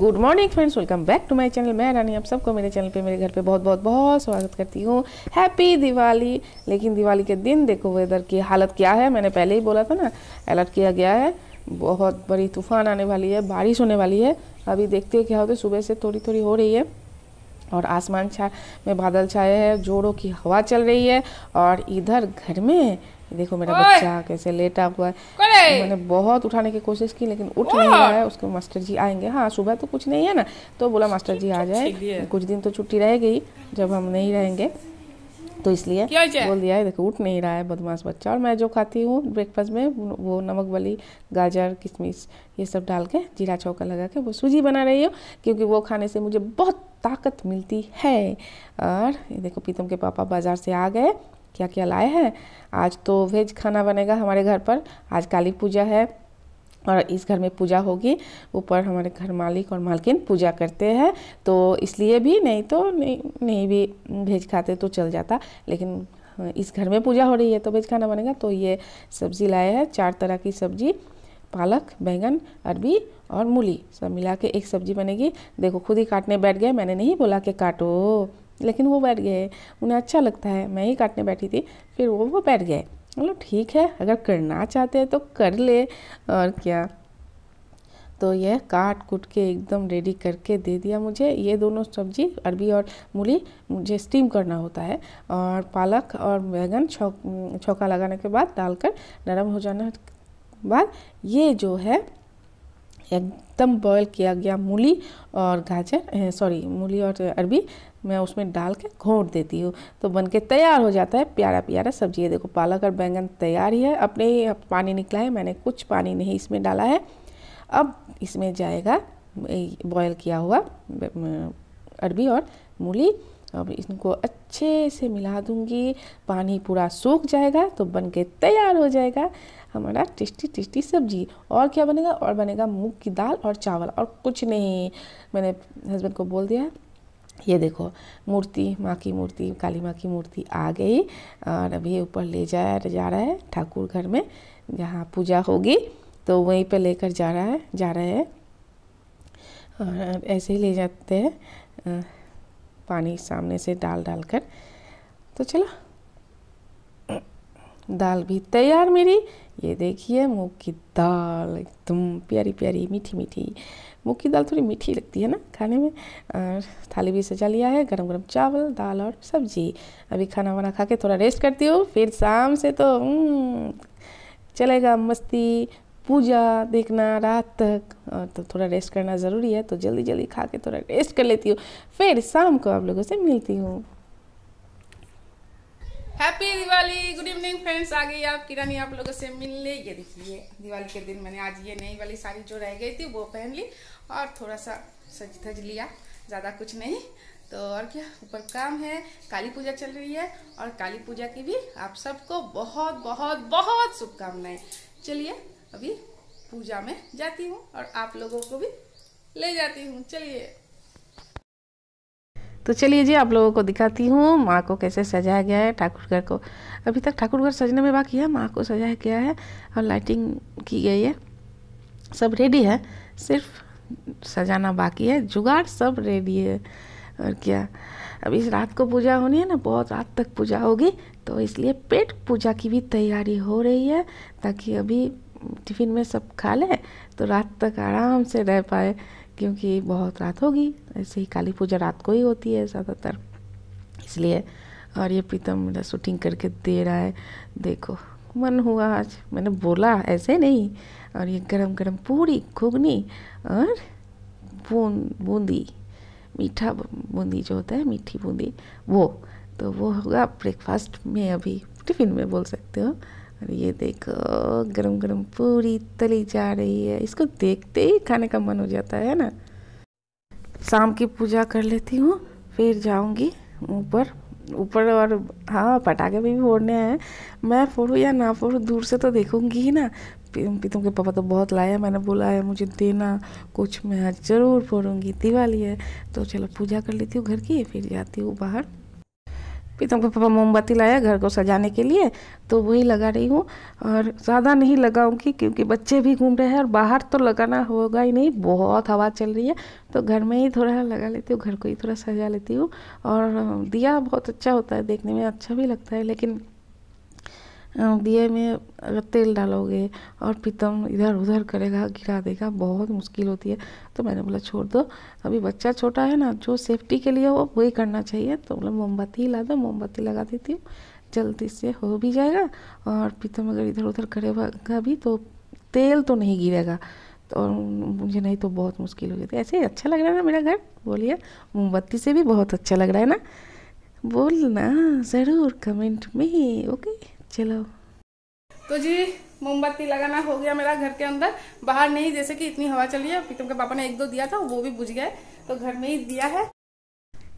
good morning friends welcome back to my channel मैं रानी आप सबको मेरे चैनल पे मेरे घर पे बहुत बहुत बहुत स्वागत करती हूँ हैप्पी दिवाली लेकिन दिवाली के दिन देखो वेदर की हालत क्या है मैंने पहले ही बोला था ना अलर्ट किया गया है बहुत बड़ी तूफान आने वाली है बारिश होने वाली है अभी देखते हैं क्या होता है सुबह से थोड़ी थोड़ी हो रही है और आसमान छा में बादल छाए हैं जोरों की हवा चल रही है और इधर घर में देखो मेरा बच्चा कैसे लेटा हुआ है मैंने बहुत उठाने की कोशिश की लेकिन उठ नहीं रहा है उसके मास्टर जी आएंगे हाँ सुबह तो कुछ नहीं है ना तो बोला मास्टर जी आ जाए कुछ दिन तो छुट्टी रहेगी जब हम नहीं रहेंगे तो इसलिए बोल दिया है देखो उठ नहीं रहा है बदमाश बच्चा और मैं जो खाती हूँ ब्रेकफास्ट में वो नमक वाली गाजर किशमिश ये सब डाल के जीरा चौका लगा के वो सूजी बना रही हो क्योंकि वो खाने से मुझे बहुत ताकत मिलती है और देखो पीतम के पापा बाज़ार से आ गए क्या क्या लाए हैं आज तो वेज खाना बनेगा हमारे घर पर आज काली पूजा है और इस घर में पूजा होगी ऊपर हमारे घर मालिक और मालकिन पूजा करते हैं तो इसलिए भी नहीं तो नहीं नहीं भी भेज खाते तो चल जाता लेकिन हाँ, इस घर में पूजा हो रही है तो भेज खाना बनेगा तो ये सब्जी लाए हैं चार तरह की सब्जी पालक बैंगन अरबी और मूली सब मिला के एक सब्जी बनेगी देखो खुद ही काटने बैठ गए मैंने नहीं बोला कि काटो लेकिन वो बैठ गए उन्हें अच्छा लगता है मैं ही काटने बैठी थी फिर वो वो बैठ गए बोलो ठीक है अगर करना चाहते हैं तो कर ले और क्या तो यह काट कूट के एकदम रेडी करके दे दिया मुझे ये दोनों सब्जी अरबी और मूली मुझे स्टीम करना होता है और पालक और बैगन छौ छौका लगाने के बाद डालकर नरम हो जाने के बाद ये जो है एकदम बॉयल किया गया मूली और गाजर सॉरी मूली और अरबी मैं उसमें डाल के घोट देती हूँ तो बन के तैयार हो जाता है प्यारा प्यारा सब्जी है देखो पालक और बैंगन तैयार ही है अपने ही पानी निकला है मैंने कुछ पानी नहीं इसमें डाला है अब इसमें जाएगा बॉयल किया हुआ अरबी और मूली अब इनको अच्छे से मिला दूंगी पानी पूरा सूख जाएगा तो बन के तैयार हो जाएगा हमारा टेस्टी टेस्टी सब्जी और क्या बनेगा और बनेगा मूंग की दाल और चावल और कुछ नहीं मैंने हस्बैंड को बोल दिया ये देखो मूर्ति माँ की मूर्ति काली माँ की मूर्ति आ गई और अभी ऊपर ले जाया जा रहा है ठाकुर घर में जहाँ पूजा होगी तो वहीं पर लेकर जा रहा है जा रहे हैं और ऐसे ही ले जाते हैं पानी सामने से डाल डाल कर तो चलो दाल भी तैयार मेरी ये देखिए मूँग की दाल एकदम प्यारी प्यारी मीठी मीठी मूँग की दाल थोड़ी मीठी लगती है ना खाने में और थाली भी सजा लिया है गरम गरम चावल दाल और सब्जी अभी खाना वाना खा के थोड़ा रेस्ट करती हूँ फिर शाम से तो हम्म, चलेगा मस्ती पूजा देखना रात तक और तो थोड़ा रेस्ट करना ज़रूरी है तो जल्दी जल्दी खा के थोड़ा रेस्ट कर लेती हूँ फिर शाम को आप लोगों से मिलती हूँ happy Diwali good evening friends आ गई आप किरानी आप लोगों से मिलने ये देखिए दिवाली के दिन मैंने आज ये नई वाली साड़ी जो रह गई थी वो पहन ली और थोड़ा सा सज धज लिया ज़्यादा कुछ नहीं तो और क्या ऊपर काम है काली पूजा चल रही है और काली पूजा की भी आप सबको बहुत बहुत बहुत शुभकामनाएं चलिए अभी पूजा में जाती हूँ और आप लोगों को भी ले जाती हूँ चलिए तो चलिए जी आप लोगों को दिखाती हूँ माँ को कैसे सजाया गया है ठाकुरगढ़ को अभी तक ठाकुरगढ़ सजने में बाकी है माँ को सजाया गया है और लाइटिंग की गई है सब रेडी है सिर्फ सजाना बाकी है जुगाड़ सब रेडी है और क्या अब इस रात को पूजा होनी है ना बहुत रात तक पूजा होगी तो इसलिए पेट पूजा की भी तैयारी हो रही है ताकि अभी टिफ़िन में सब खा लें तो रात तक आराम से रह पाए क्योंकि बहुत रात होगी ऐसे ही काली पूजा रात को ही होती है ज़्यादातर इसलिए और ये प्रीतम मेरा शूटिंग करके दे रहा है देखो मन हुआ आज मैंने बोला ऐसे नहीं और ये गरम गरम पूरी घुगनी और बूंद बूंदी मीठा बूंदी जो होता है मीठी बूंदी वो तो वो होगा ब्रेकफास्ट में अभी टिफ़िन में बोल सकते हो और ये देखो गरम गरम पूरी तली जा रही है इसको देखते ही खाने का मन हो जाता है ना शाम की पूजा कर लेती हूँ फिर जाऊँगी ऊपर ऊपर और हाँ पटाखे भी फोड़ने हैं मैं फोड़ूँ या ना फोड़ूँ दूर से तो देखूंगी ही ना प्रीतम के पापा तो बहुत लाए हैं मैंने बोला है मुझे देना कुछ मैं ज़रूर फोड़ूँगी दिवाली है तो चलो पूजा कर लेती हूँ घर की फिर जाती हूँ बाहर प्रीतम तो के पापा मोमबत्ती लाया घर को सजाने के लिए तो वही लगा रही हूँ और ज़्यादा नहीं लगाऊंगी क्योंकि बच्चे भी घूम रहे हैं और बाहर तो लगाना होगा ही नहीं बहुत हवा चल रही है तो घर में ही थोड़ा लगा लेती हूँ घर को ही थोड़ा सजा लेती हूँ और दिया बहुत अच्छा होता है देखने में अच्छा भी लगता है लेकिन दिए में अगर तेल डालोगे और पीतम इधर उधर करेगा गिरा देगा बहुत मुश्किल होती है तो मैंने बोला छोड़ दो अभी बच्चा छोटा है ना जो सेफ्टी के लिए हो वही करना चाहिए तो बोला मोमबत्ती ला दो मोमबत्ती लगा देती हूँ जल्दी से हो भी जाएगा और पीतम अगर इधर उधर करेगा भी तो तेल तो नहीं गिरेगा तो और मुझे नहीं तो बहुत मुश्किल हो जाती ऐसे अच्छा लग रहा है ना मेरा घर बोलिए मोमबत्ती से भी बहुत अच्छा लग रहा है ना बोलना ज़रूर कमेंट में ओके चलो तो जी मोमबत्ती लगाना हो गया मेरा घर के अंदर बाहर नहीं जैसे कि इतनी हवा चली है प्रीतम तो के पापा ने एक दो दिया था वो भी बुझ गए तो घर में ही दिया है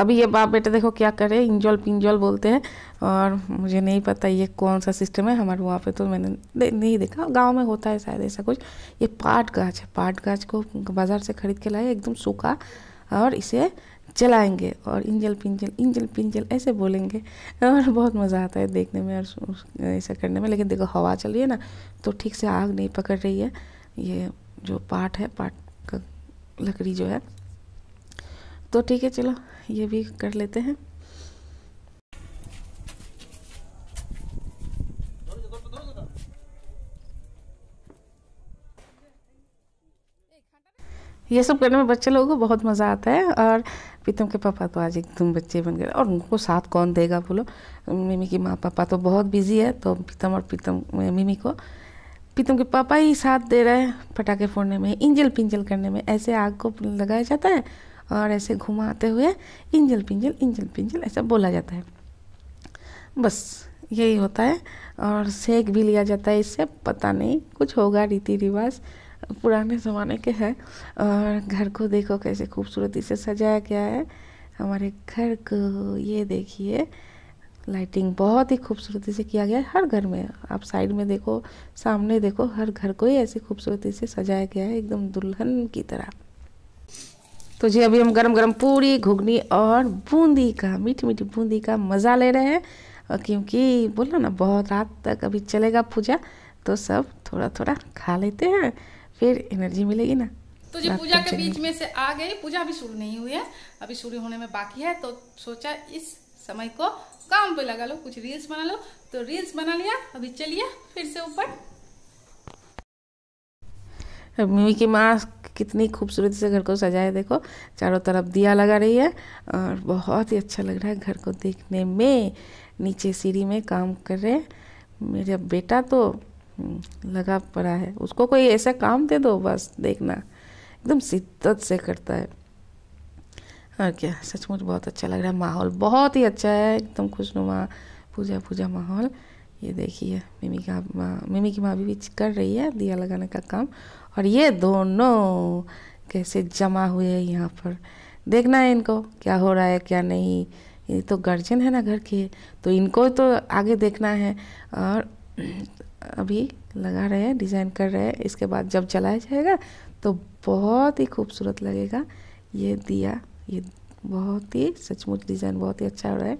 अभी ये बाप बेटा देखो क्या करे इंजॉल पिंजॉल बोलते हैं और मुझे नहीं पता ये कौन सा सिस्टम है हमारे वहाँ पे तो मैंने दे, नहीं देखा गांव में होता है शायद ऐसा कुछ ये पाट गाछ है पाट गाछ को बाज़ार से खरीद के लाए एकदम सूखा और इसे चलाएंगे और इंजल पिंजल इंजल पिंजल ऐसे बोलेंगे और बहुत मज़ा आता है देखने में और ऐसा करने में लेकिन देखो हवा चल रही है ना तो ठीक से आग नहीं पकड़ रही है ये जो पार्ट है पार्ट का लकड़ी जो है तो ठीक है चलो ये भी कर लेते हैं ये सब करने में बच्चे लोगों को बहुत मज़ा आता है और पीतम के पापा तो आज एकदम बच्चे बन गए और उनको साथ कौन देगा बोलो मिमी की माँ पापा तो बहुत बिजी है तो पीतम और पीतम मिमी को पीतम के पापा ही साथ दे रहे हैं पटाखे फोड़ने में इंजल पिंजल करने में ऐसे आग को लगाया जाता है और ऐसे घुमाते हुए इंजल पिंजल इंजल पिंजल ऐसा बोला जाता है बस यही होता है और सेक भी लिया जाता है इससे पता नहीं कुछ होगा रीति रिवाज पुराने ज़माने के हैं और घर को देखो कैसे खूबसूरती से सजाया गया है हमारे घर को ये देखिए लाइटिंग बहुत ही खूबसूरती से किया गया है हर घर में आप साइड में देखो सामने देखो हर घर को ही ऐसी खूबसूरती से सजाया गया है एकदम दुल्हन की तरह तो जी अभी हम गरम गरम पूरी घुगनी और बूंदी का मीठी मीठी बूंदी का मज़ा ले रहे हैं क्योंकि बोला ना बहुत रात तक अभी चलेगा पूजा तो सब थोड़ा थोड़ा खा लेते हैं फिर एनर्जी मिलेगी ना तो जी पूजा के बीच में से आ गई पूजा अभी शुरू नहीं हुई है अभी शुरू होने में बाकी है तो सोचा इस समय को काम पे लगा लो कुछ रील्स बना लो तो रील्स बना लिया अभी चलिए फिर से ऊपर मिमी की माँ कितनी खूबसूरती से घर को सजाए देखो चारों तरफ दिया लगा रही है और बहुत ही अच्छा लग रहा है घर को देखने में नीचे सीढ़ी में काम कर रहे मेरा बेटा तो हम्म, लगा पड़ा है उसको कोई ऐसा काम दे दो बस देखना एकदम शिद्दत से करता है और क्या सचमुच बहुत अच्छा लग रहा है माहौल बहुत ही अच्छा है एकदम खुशनुमा पूजा पूजा माहौल ये देखिए मिमी का माँ मिमी की माँ भी कर रही है दिया लगाने का काम और ये दोनों कैसे जमा हुए हैं यहाँ पर देखना है इनको क्या हो रहा है क्या नहीं ये तो गार्जियन है ना घर के तो इनको तो आगे देखना है और अभी लगा रहे हैं डिज़ाइन कर रहे हैं इसके बाद जब जलाया जाएगा तो बहुत ही खूबसूरत लगेगा ये दिया ये बहुत ही सचमुच डिज़ाइन बहुत ही अच्छा हो रहा है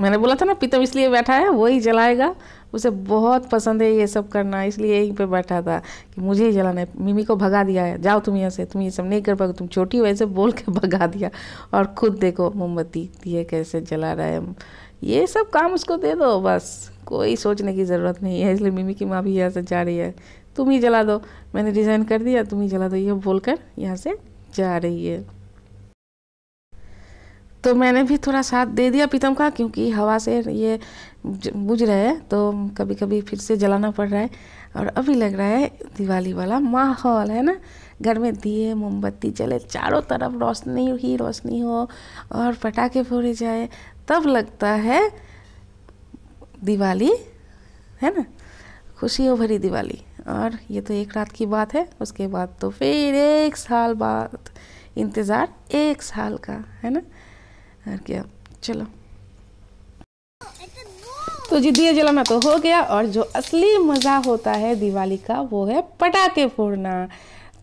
मैंने बोला था ना पीतम इसलिए बैठा है वही जलाएगा उसे बहुत पसंद है ये सब करना इसलिए यहीं पे बैठा था कि मुझे ही जलाना है मिमी को भगा दिया है जाओ तुम यहाँ से तुम ये सब नहीं कर पाओगे तुम छोटी हो ऐसे बोल के भगा दिया और खुद देखो मोमबत्ती दिए कैसे जला रहा है ये सब काम उसको दे दो बस कोई सोचने की ज़रूरत नहीं है इसलिए मिमी की माँ भी यहाँ से जा रही है तुम ही जला दो मैंने डिज़ाइन कर दिया तुम ही जला दो ये बोलकर यहाँ से जा रही है तो मैंने भी थोड़ा साथ दे दिया पीतम का क्योंकि हवा से ये बुझ रहा है तो कभी कभी फिर से जलाना पड़ रहा है और अभी लग रहा है दिवाली वाला माहौल है ना घर में दिए मोमबत्ती जले चारों तरफ रोशनी ही रोशनी हो और पटाखे फोड़े जाए तब लगता है दिवाली है ना खुशियों भरी दिवाली और ये तो एक रात की बात है उसके बाद तो फिर एक साल बाद इंतज़ार एक साल का है ना और क्या चलो तो जी दिए जलाना तो हो गया और जो असली मज़ा होता है दिवाली का वो है पटाखे फोड़ना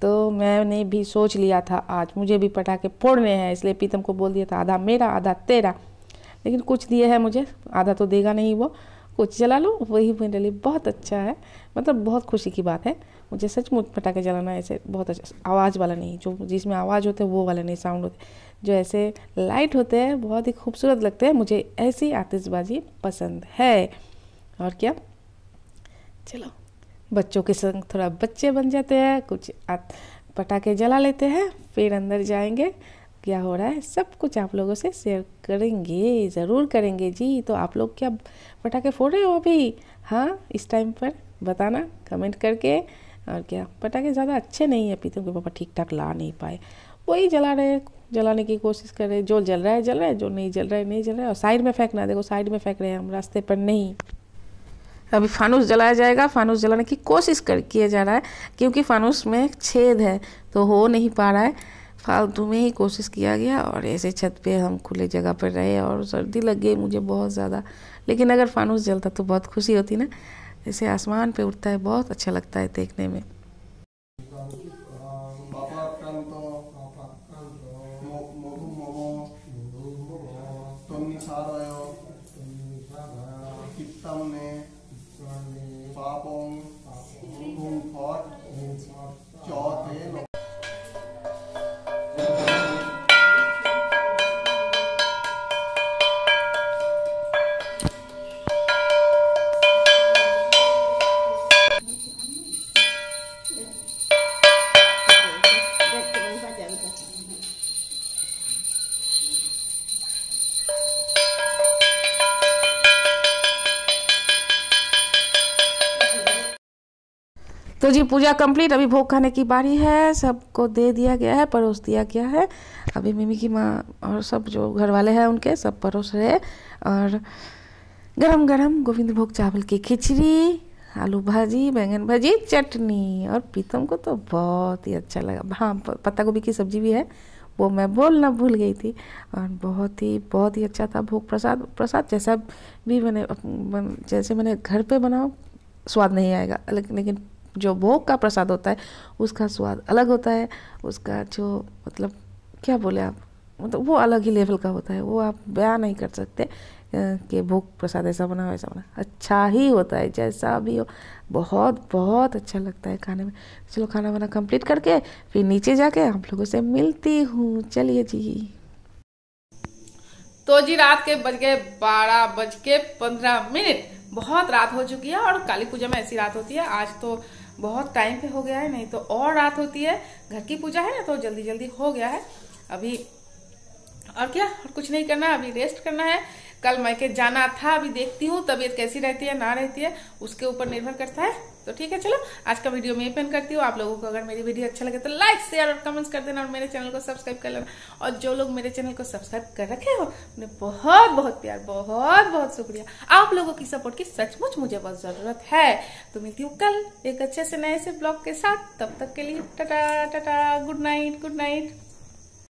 तो मैंने भी सोच लिया था आज मुझे भी पटाखे फोड़ने हैं इसलिए पीतम को बोल दिया था आधा मेरा आधा तेरा लेकिन कुछ दिया है मुझे आधा तो देगा नहीं वो कुछ जला लो वही मेरे लिए बहुत अच्छा है मतलब बहुत खुशी की बात है मुझे सचमुच पटाखे जलाना ऐसे बहुत अच्छा आवाज़ वाला नहीं जो जिसमें आवाज़ होते वो वाला नहीं साउंड होते जो ऐसे लाइट होते हैं बहुत ही खूबसूरत लगते हैं मुझे ऐसी आतिशबाजी पसंद है और क्या चलो बच्चों के संग थोड़ा बच्चे बन जाते हैं कुछ पटाखे जला लेते हैं फिर अंदर जाएंगे क्या हो रहा है सब कुछ आप लोगों से शेयर करेंगे ज़रूर करेंगे जी तो आप लोग क्या पटाखे फोड़ रहे हो अभी हाँ इस टाइम पर बताना कमेंट करके और क्या पटाखे ज़्यादा अच्छे नहीं है अभी तो पापा ठीक ठाक ला नहीं पाए वही जला रहे जलाने की कोशिश कर रहे जो जल रहा है जल रहा है जो नहीं जल रहा है नहीं जल रहा है और साइड में फेंकना देखो साइड में फेंक रहे हैं हम रास्ते पर नहीं अभी फानूस जलाया जाएगा फानूस जलाने की कोशिश कर किया जा रहा है क्योंकि फानूस में छेद है तो हो नहीं पा रहा है फालतू में ही कोशिश किया गया और ऐसे छत पे हम खुले जगह पर रहे और सर्दी लग गई मुझे बहुत ज़्यादा लेकिन अगर फानूस जलता तो बहुत खुशी होती ना जैसे आसमान पे उठता है बहुत अच्छा लगता है देखने में तो जी पूजा कंप्लीट अभी भोग खाने की बारी है सबको दे दिया गया है परोस दिया गया है अभी मिमी की माँ और सब जो घर वाले हैं उनके सब परोस रहे और गरम गरम गोविंद भोग चावल की खिचड़ी आलू भाजी बैंगन भाजी चटनी और प्रीतम को तो बहुत ही अच्छा लगा हाँ पत्ता गोभी की सब्जी भी है वो मैं बोलना भूल गई थी और बहुत ही बहुत ही अच्छा था भोग प्रसाद प्रसाद जैसा भी मैंने जैसे मैंने घर पे बनाओ स्वाद नहीं आएगा लेकिन जो भोग का प्रसाद होता है उसका स्वाद अलग होता है उसका जो मतलब क्या बोले आप मतलब वो अलग ही लेवल का होता है वो आप बयां नहीं कर सकते कि भोग प्रसाद ऐसा बना वैसा बना अच्छा ही होता है जैसा भी हो बहुत बहुत अच्छा लगता है खाने में चलो खाना वाना कंप्लीट करके फिर नीचे जाके आप लोगों से मिलती हूँ चलिए जी तो जी रात के बज गए बारह बज के पंद्रह मिनट बहुत रात हो चुकी है और काली पूजा में ऐसी रात होती है आज तो बहुत टाइम पे हो गया है नहीं तो और रात होती है घर की पूजा है ना तो जल्दी जल्दी हो गया है अभी और क्या और कुछ नहीं करना अभी रेस्ट करना है कल मैके जाना था अभी देखती हूँ तबीयत कैसी रहती है ना रहती है उसके ऊपर निर्भर करता है तो ठीक है चलो आज का वीडियो मैं पेन करती हूँ आप लोगों को अगर मेरी वीडियो अच्छा लगे तो लाइक शेयर और कमेंट्स कर देना और मेरे चैनल को सब्सक्राइब कर लेना और जो लोग मेरे चैनल को सब्सक्राइब कर रखे हो उन्हें बहुत बहुत प्यार बहुत बहुत शुक्रिया आप लोगों की सपोर्ट की सचमुच मुझे बहुत ज़रूरत है तो मिलती हूँ कल एक अच्छे से नए से ब्लॉग के साथ तब तक के लिए tata tata good night good night